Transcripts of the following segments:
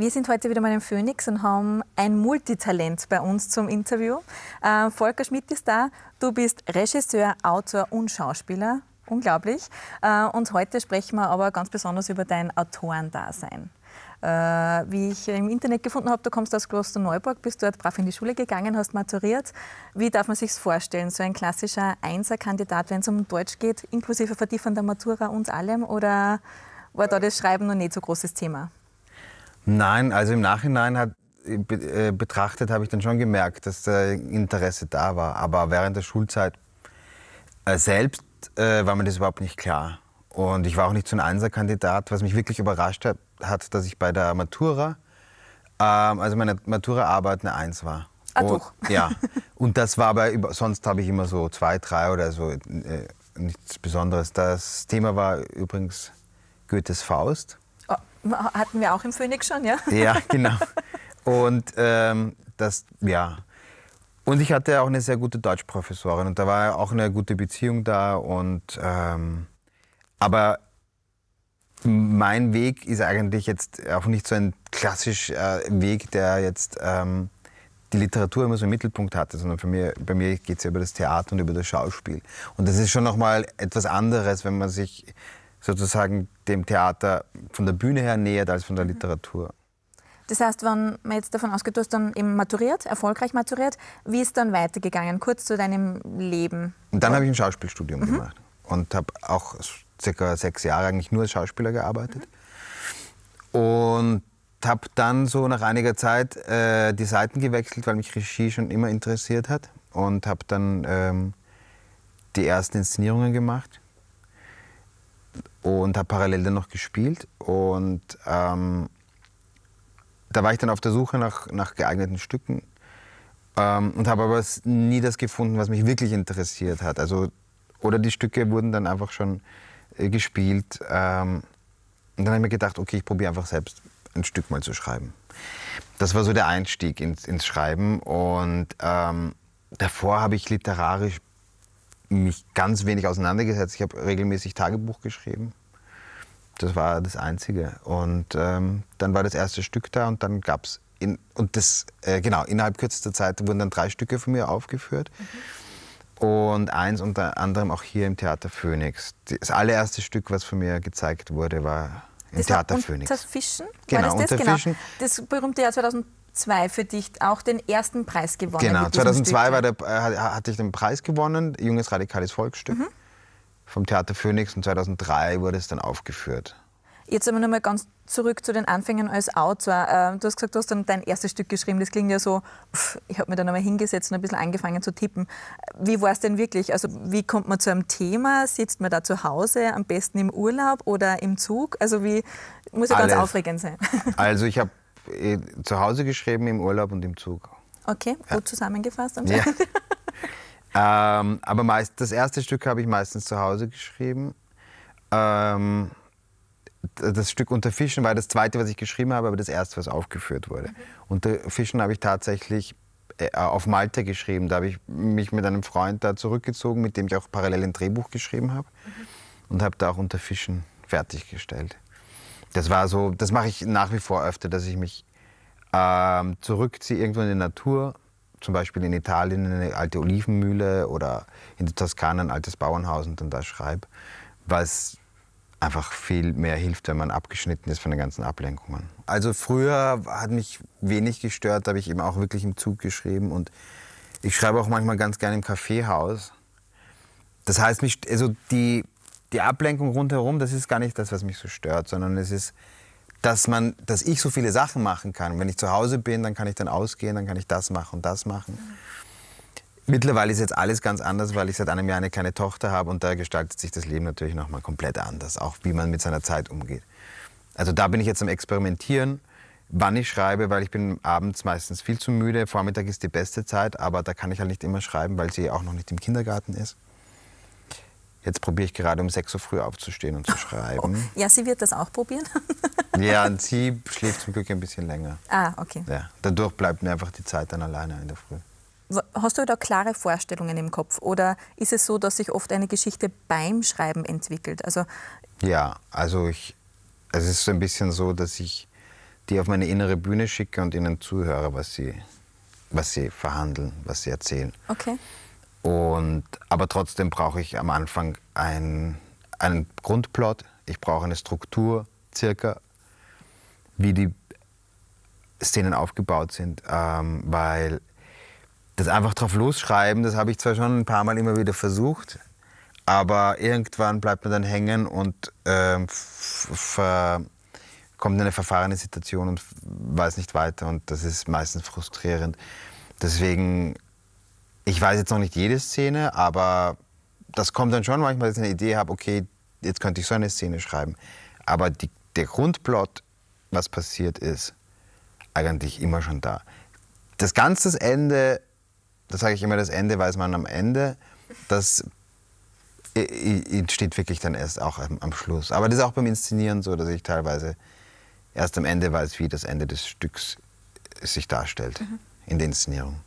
Wir sind heute wieder mal im Phoenix und haben ein Multitalent bei uns zum Interview. Äh, Volker Schmidt ist da. Du bist Regisseur, Autor und Schauspieler. Unglaublich. Äh, und heute sprechen wir aber ganz besonders über dein Autorendasein. Äh, wie ich im Internet gefunden habe, du kommst aus Klosterneuburg, bist dort brav in die Schule gegangen, hast maturiert. Wie darf man sich vorstellen? So ein klassischer Einser-Kandidat, wenn es um Deutsch geht, inklusive vertiefender Matura und allem? Oder war da das Schreiben noch nicht so großes Thema? Nein, also im Nachhinein hat, äh, äh, betrachtet habe ich dann schon gemerkt, dass äh, Interesse da war. Aber während der Schulzeit äh, selbst war mir das überhaupt nicht klar. Und ich war auch nicht so ein Einserkandidat, was mich wirklich überrascht hat, dass ich bei der Matura, ähm, also meine Maturaarbeit eine Eins war. Ah, und, doch. Ja. Und das war aber, sonst habe ich immer so zwei, drei oder so, nichts Besonderes. Das Thema war übrigens Goethes Faust. Hatten wir auch im Phoenix schon, ja? Ja, genau. Und ähm, das, ja. Und ich hatte auch eine sehr gute Deutschprofessorin und da war auch eine gute Beziehung da. Und, ähm, aber mein Weg ist eigentlich jetzt auch nicht so ein klassischer äh, Weg, der jetzt ähm, die Literatur immer so im Mittelpunkt hatte, sondern für mir, bei mir geht es ja über das Theater und über das Schauspiel. Und das ist schon nochmal etwas anderes, wenn man sich sozusagen dem Theater von der Bühne her nähert als von der mhm. Literatur. Das heißt, wenn man jetzt davon ausgeht, du hast dann eben maturiert, erfolgreich maturiert, wie ist dann weitergegangen, kurz zu deinem Leben? Und dann habe ich ein Schauspielstudium mhm. gemacht und habe auch circa sechs Jahre eigentlich nur als Schauspieler gearbeitet. Mhm. Und habe dann so nach einiger Zeit äh, die Seiten gewechselt, weil mich Regie schon immer interessiert hat. Und habe dann ähm, die ersten Inszenierungen gemacht und habe parallel dann noch gespielt. Und ähm, da war ich dann auf der Suche nach, nach geeigneten Stücken ähm, und habe aber nie das gefunden, was mich wirklich interessiert hat. Also, oder die Stücke wurden dann einfach schon äh, gespielt. Ähm, und dann habe ich mir gedacht, okay, ich probiere einfach selbst ein Stück mal zu schreiben. Das war so der Einstieg ins, ins Schreiben. Und ähm, davor habe ich literarisch mich ganz wenig auseinandergesetzt. Ich habe regelmäßig Tagebuch geschrieben. Das war das Einzige. Und ähm, dann war das erste Stück da und dann gab es, und das, äh, genau, innerhalb kürzester Zeit wurden dann drei Stücke von mir aufgeführt. Mhm. Und eins unter anderem auch hier im Theater Phoenix. Das allererste Stück, was von mir gezeigt wurde, war im das Theater Phoenix. Unter Fischen? Genau, das unter das? Fischen. Genau. Das berühmte Jahr 2000. 2002 für dich auch den ersten Preis gewonnen. Genau, 2002 der, äh, hatte ich den Preis gewonnen, Junges Radikales Volksstück mhm. vom Theater Phoenix und 2003 wurde es dann aufgeführt. Jetzt aber nochmal ganz zurück zu den Anfängen als Autor. Ähm, du hast gesagt, du hast dann dein erstes Stück geschrieben. Das klingt ja so, pff, ich habe mir dann nochmal hingesetzt und ein bisschen angefangen zu tippen. Wie war es denn wirklich? Also wie kommt man zu einem Thema? Sitzt man da zu Hause, am besten im Urlaub oder im Zug? Also wie, muss ja ganz aufregend sein. Also ich habe äh, zu Hause geschrieben, im Urlaub und im Zug. Okay, ja. gut zusammengefasst anscheinend. Ja. ähm, aber meist, das erste Stück habe ich meistens zu Hause geschrieben. Ähm, das Stück Unter Fischen war das zweite, was ich geschrieben habe, aber das erste, was aufgeführt wurde. Mhm. Unter Fischen habe ich tatsächlich äh, auf Malta geschrieben. Da habe ich mich mit einem Freund da zurückgezogen, mit dem ich auch parallel ein Drehbuch geschrieben habe. Mhm. Und habe da auch Unter Fischen fertiggestellt das war so, das mache ich nach wie vor öfter, dass ich mich ähm, zurückziehe irgendwo in die Natur, zum Beispiel in Italien in eine alte Olivenmühle oder in der Toskana ein altes Bauernhaus und dann da schreibe, was einfach viel mehr hilft, wenn man abgeschnitten ist von den ganzen Ablenkungen. Also früher hat mich wenig gestört, da habe ich eben auch wirklich im Zug geschrieben und ich schreibe auch manchmal ganz gerne im Kaffeehaus. Das heißt, mich, also die, die Ablenkung rundherum, das ist gar nicht das, was mich so stört, sondern es ist, dass, man, dass ich so viele Sachen machen kann. wenn ich zu Hause bin, dann kann ich dann ausgehen, dann kann ich das machen und das machen. Mittlerweile ist jetzt alles ganz anders, weil ich seit einem Jahr eine kleine Tochter habe und da gestaltet sich das Leben natürlich nochmal komplett anders, auch wie man mit seiner Zeit umgeht. Also da bin ich jetzt am Experimentieren, wann ich schreibe, weil ich bin abends meistens viel zu müde. Vormittag ist die beste Zeit, aber da kann ich halt nicht immer schreiben, weil sie auch noch nicht im Kindergarten ist. Jetzt probiere ich gerade um 6 Uhr früh aufzustehen und zu schreiben. Ja, sie wird das auch probieren. ja, und sie schläft zum Glück ein bisschen länger. Ah, okay. Ja, dadurch bleibt mir einfach die Zeit dann alleine in der Früh. Hast du da klare Vorstellungen im Kopf oder ist es so, dass sich oft eine Geschichte beim Schreiben entwickelt? Also ja, also ich, es ist so ein bisschen so, dass ich die auf meine innere Bühne schicke und ihnen zuhöre, was sie, was sie verhandeln, was sie erzählen. Okay. Und, aber trotzdem brauche ich am Anfang ein, einen Grundplot, ich brauche eine Struktur, circa, wie die Szenen aufgebaut sind, ähm, weil das einfach drauf losschreiben, das habe ich zwar schon ein paar Mal immer wieder versucht, aber irgendwann bleibt man dann hängen und ähm, kommt in eine verfahrene Situation und weiß nicht weiter und das ist meistens frustrierend. Deswegen ich weiß jetzt noch nicht jede Szene, aber das kommt dann schon manchmal, dass ich eine Idee habe, okay, jetzt könnte ich so eine Szene schreiben. Aber die, der Grundplot, was passiert ist, eigentlich immer schon da. Das ganze Ende, das sage ich immer, das Ende weiß man am Ende, das äh, äh, entsteht wirklich dann erst auch am, am Schluss. Aber das ist auch beim Inszenieren so, dass ich teilweise erst am Ende weiß, wie das Ende des Stücks sich darstellt mhm. in der Inszenierung.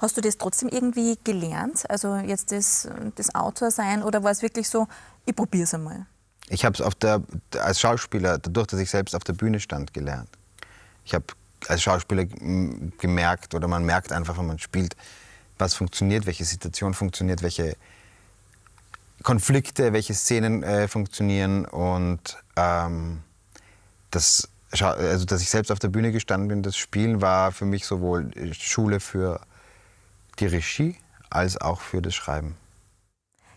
Hast du das trotzdem irgendwie gelernt? Also jetzt das, das Autor sein oder war es wirklich so, ich probiere es einmal? Ich habe es als Schauspieler, dadurch, dass ich selbst auf der Bühne stand, gelernt. Ich habe als Schauspieler gemerkt oder man merkt einfach, wenn man spielt, was funktioniert, welche Situation funktioniert, welche Konflikte, welche Szenen äh, funktionieren und ähm, das, also dass ich selbst auf der Bühne gestanden bin, das Spielen war für mich sowohl äh, Schule für die Regie als auch für das Schreiben.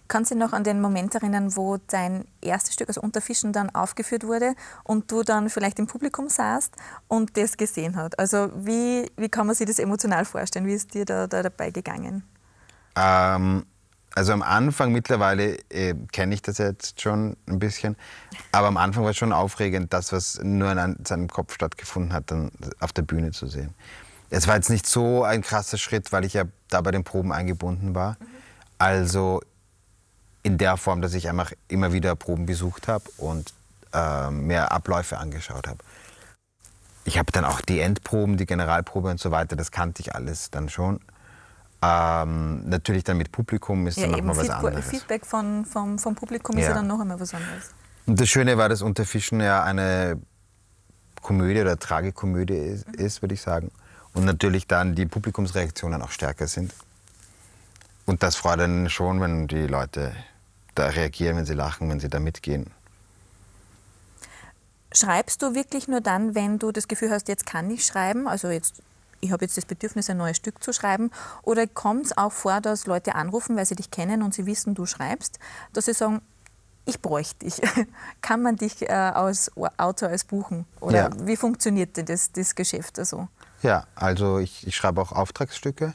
Kannst du dich noch an den Moment erinnern, wo dein erstes Stück, also Unterfischen, dann aufgeführt wurde und du dann vielleicht im Publikum saßt und das gesehen hast? Also wie, wie kann man sich das emotional vorstellen? Wie ist dir da, da dabei gegangen? Ähm, also am Anfang, mittlerweile äh, kenne ich das jetzt schon ein bisschen, aber am Anfang war es schon aufregend, das, was nur in seinem Kopf stattgefunden hat, dann auf der Bühne zu sehen. Es war jetzt nicht so ein krasser Schritt, weil ich ja da bei den Proben eingebunden war. Also in der Form, dass ich einfach immer wieder Proben besucht habe und äh, mehr Abläufe angeschaut habe. Ich habe dann auch die Endproben, die Generalprobe und so weiter, das kannte ich alles dann schon. Ähm, natürlich dann mit Publikum ist ja, dann nochmal was anderes. Feedback von, vom, vom Publikum ja. ist ja dann noch einmal was anderes. Und das Schöne war, dass Unterfischen ja eine Komödie oder Tragikomödie ist, mhm. ist würde ich sagen und natürlich dann die Publikumsreaktionen auch stärker sind. Und das freut einen schon, wenn die Leute da reagieren, wenn sie lachen, wenn sie da mitgehen. Schreibst du wirklich nur dann, wenn du das Gefühl hast, jetzt kann ich schreiben, also jetzt ich habe jetzt das Bedürfnis, ein neues Stück zu schreiben? Oder kommt es auch vor, dass Leute anrufen, weil sie dich kennen und sie wissen, du schreibst, dass sie sagen, ich bräuchte dich. Kann man dich äh, als Autor als buchen? Oder ja. wie funktioniert denn das, das Geschäft? Also? Ja, also ich, ich schreibe auch Auftragsstücke.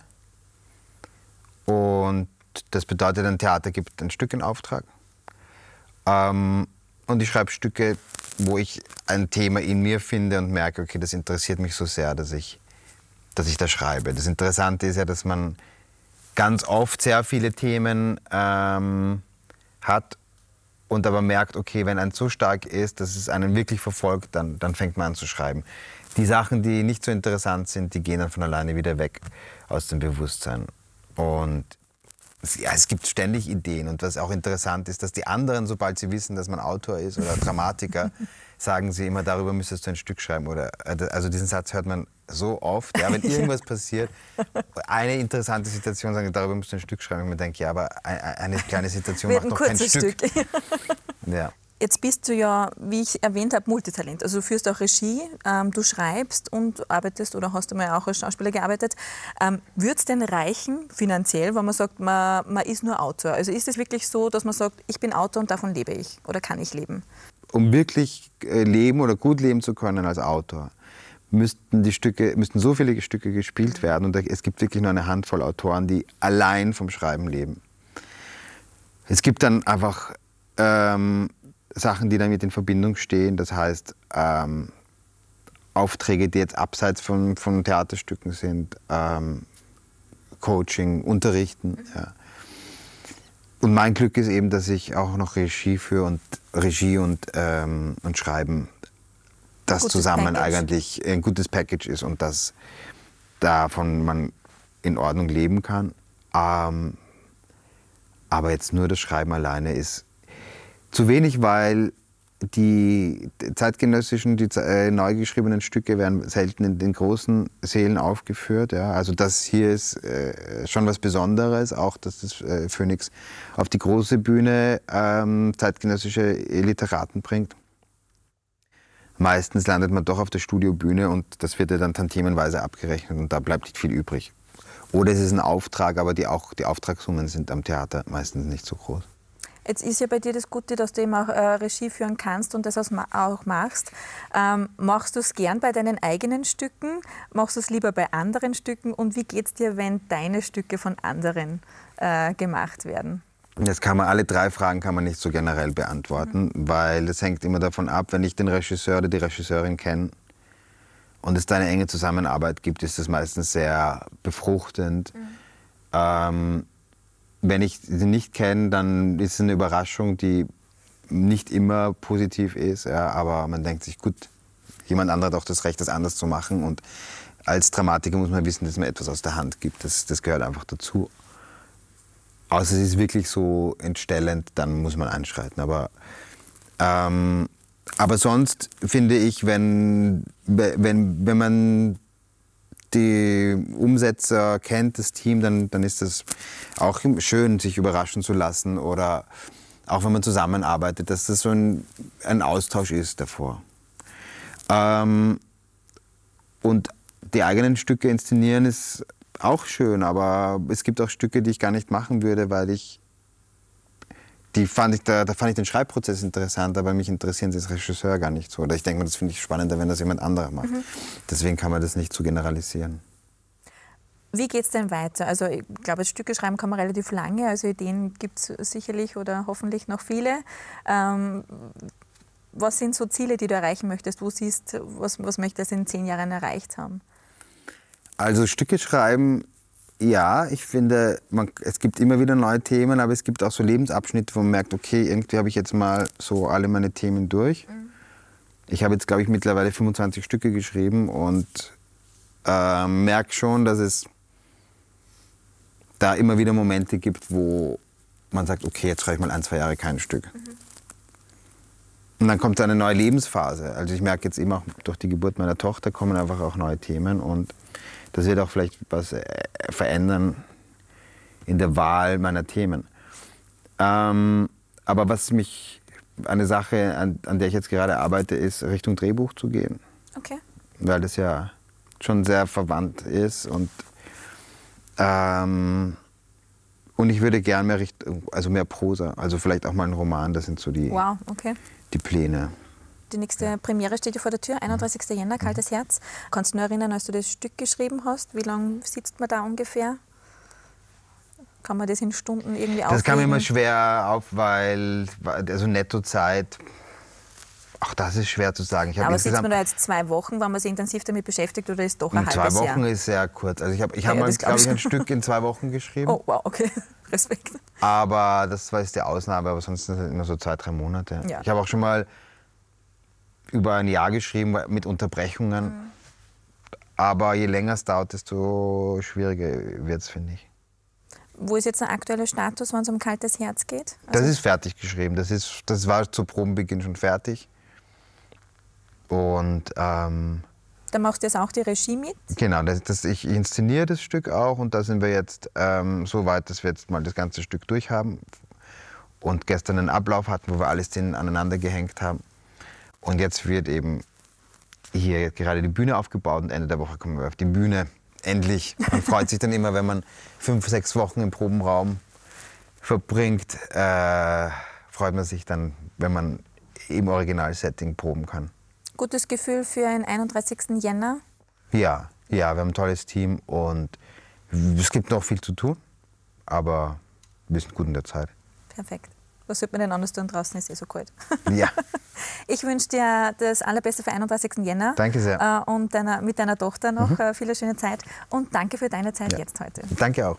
Und das bedeutet, ein Theater gibt ein Stück in Auftrag. Ähm, und ich schreibe Stücke, wo ich ein Thema in mir finde und merke, okay, das interessiert mich so sehr, dass ich, dass ich da schreibe. Das Interessante ist ja, dass man ganz oft sehr viele Themen ähm, hat und aber merkt, okay, wenn ein so stark ist, dass es einen wirklich verfolgt, dann, dann fängt man an zu schreiben die Sachen, die nicht so interessant sind, die gehen dann von alleine wieder weg aus dem Bewusstsein. Und ja, es gibt ständig Ideen. Und was auch interessant ist, dass die anderen, sobald sie wissen, dass man Autor ist oder Dramatiker, sagen sie immer, darüber müsstest du ein Stück schreiben. Oder, äh, also diesen Satz hört man so oft. Ja, wenn irgendwas passiert, eine interessante Situation, sagen, darüber müsstest du ein Stück schreiben. Und man denkt, ja, aber eine kleine Situation macht noch kein Stück. Stück. ja. Jetzt bist du ja, wie ich erwähnt habe, Multitalent. Also du führst auch Regie, ähm, du schreibst und arbeitest oder hast du mal auch als Schauspieler gearbeitet. Ähm, Würde es denn reichen finanziell, wenn man sagt, man, man ist nur Autor? Also ist es wirklich so, dass man sagt, ich bin Autor und davon lebe ich oder kann ich leben? Um wirklich äh, leben oder gut leben zu können als Autor, müssten die Stücke, müssten so viele Stücke gespielt werden und es gibt wirklich nur eine Handvoll Autoren, die allein vom Schreiben leben. Es gibt dann einfach ähm, Sachen, die damit in Verbindung stehen. Das heißt, ähm, Aufträge, die jetzt abseits von, von Theaterstücken sind, ähm, Coaching, Unterrichten. Mhm. Ja. Und mein Glück ist eben, dass ich auch noch Regie für und Regie und, ähm, und Schreiben das zusammen Package. eigentlich ein gutes Package ist und dass davon man in Ordnung leben kann. Ähm, aber jetzt nur das Schreiben alleine ist zu wenig, weil die zeitgenössischen, die äh, neu geschriebenen Stücke werden selten in den großen Seelen aufgeführt. Ja. Also das hier ist äh, schon was Besonderes, auch dass das äh, Phoenix auf die große Bühne ähm, zeitgenössische Literaten bringt. Meistens landet man doch auf der Studiobühne und das wird ja dann tantimenweise abgerechnet und da bleibt nicht viel übrig. Oder es ist ein Auftrag, aber die, auch, die Auftragssummen sind am Theater meistens nicht so groß. Jetzt ist ja bei dir das Gute, dass du eben auch äh, Regie führen kannst und das auch machst. Ähm, machst du es gern bei deinen eigenen Stücken? Machst du es lieber bei anderen Stücken? Und wie geht es dir, wenn deine Stücke von anderen äh, gemacht werden? Jetzt kann man alle drei Fragen kann man nicht so generell beantworten, mhm. weil es hängt immer davon ab, wenn ich den Regisseur oder die Regisseurin kenne und es da eine enge Zusammenarbeit gibt, ist das meistens sehr befruchtend. Mhm. Ähm, wenn ich sie nicht kenne, dann ist es eine Überraschung, die nicht immer positiv ist. Ja, aber man denkt sich, gut, jemand anderer hat auch das Recht, das anders zu machen. Und als Dramatiker muss man wissen, dass man etwas aus der Hand gibt. Das, das gehört einfach dazu. Außer es ist wirklich so entstellend, dann muss man einschreiten. Aber, ähm, aber sonst finde ich, wenn, wenn, wenn man die Umsetzer kennt, das Team, dann, dann ist es auch schön, sich überraschen zu lassen oder auch wenn man zusammenarbeitet, dass das so ein, ein Austausch ist davor. Ähm, und die eigenen Stücke inszenieren ist auch schön, aber es gibt auch Stücke, die ich gar nicht machen würde, weil ich die fand ich, da, da fand ich den Schreibprozess interessant, aber mich interessieren sie als Regisseur gar nicht so. Oder ich denke mir, das finde ich spannender, wenn das jemand anderer macht. Mhm. Deswegen kann man das nicht zu so generalisieren. Wie geht es denn weiter? Also ich glaube, Stücke schreiben kann man relativ lange, also Ideen gibt es sicherlich oder hoffentlich noch viele. Ähm, was sind so Ziele, die du erreichen möchtest? Wo siehst was, was möchtest du in zehn Jahren erreicht haben? Also Stücke schreiben ja, ich finde, man, es gibt immer wieder neue Themen, aber es gibt auch so Lebensabschnitte, wo man merkt, okay, irgendwie habe ich jetzt mal so alle meine Themen durch. Mhm. Ich habe jetzt, glaube ich, mittlerweile 25 Stücke geschrieben und äh, merke schon, dass es da immer wieder Momente gibt, wo man sagt, okay, jetzt schreibe ich mal ein, zwei Jahre kein Stück. Mhm. Und dann kommt eine neue Lebensphase. Also ich merke jetzt eben auch durch die Geburt meiner Tochter kommen einfach auch neue Themen und das wird auch vielleicht was äh, verändern in der Wahl meiner Themen. Ähm, aber was mich, eine Sache, an, an der ich jetzt gerade arbeite, ist, Richtung Drehbuch zu gehen. Okay. Weil das ja schon sehr verwandt ist und ähm, und ich würde gern mehr Richtung, also mehr Prosa, also vielleicht auch mal einen Roman, das sind so die, wow, okay. die Pläne. Die nächste ja. Premiere steht ja vor der Tür, 31. Mhm. Jänner, Kaltes mhm. Herz. Kannst du nur erinnern, als du das Stück geschrieben hast, wie lange sitzt man da ungefähr? Kann man das in Stunden irgendwie aufnehmen? Das kam immer schwer auf, weil, also Nettozeit, auch das ist schwer zu sagen. Aber sitzt man da jetzt zwei Wochen, wenn man sich intensiv damit beschäftigt, oder ist doch hm, ein halbes Jahr? Zwei Wochen Jahr? ist sehr kurz. Also ich habe ich ah ja, hab mal, glaube ich, ein Stück in zwei Wochen geschrieben. Oh, wow, okay. Respekt. Aber das war jetzt die Ausnahme, aber sonst sind es immer so zwei, drei Monate. Ja. Ich habe auch schon mal über ein Jahr geschrieben, mit Unterbrechungen. Mhm. Aber je länger es dauert, desto schwieriger wird es, finde ich. Wo ist jetzt der aktuelle Status, wenn es um kaltes Herz geht? Also das ist fertig geschrieben. Das, ist, das war zu Probenbeginn schon fertig. Und. Ähm, da machst du jetzt auch die Regie mit? Genau, das, das, ich inszeniere das Stück auch und da sind wir jetzt ähm, so weit, dass wir jetzt mal das ganze Stück durchhaben und gestern einen Ablauf hatten, wo wir alles aneinander gehängt haben. Und jetzt wird eben hier gerade die Bühne aufgebaut und Ende der Woche kommen wir auf die Bühne. Endlich. Man freut sich dann immer, wenn man fünf, sechs Wochen im Probenraum verbringt. Äh, freut man sich dann, wenn man im Originalsetting proben kann. Gutes Gefühl für den 31. Jänner? Ja, ja, wir haben ein tolles Team und es gibt noch viel zu tun, aber wir sind gut in der Zeit. Perfekt was sollte man denn anders tun? Draußen ist eh so kalt. Ja. Ich wünsche dir das Allerbeste für 31. Jänner. Danke sehr. Äh, und deiner, mit deiner Tochter noch mhm. Äh, viele schöne Zeit. Und danke für deine Zeit ja. jetzt heute. Danke auch.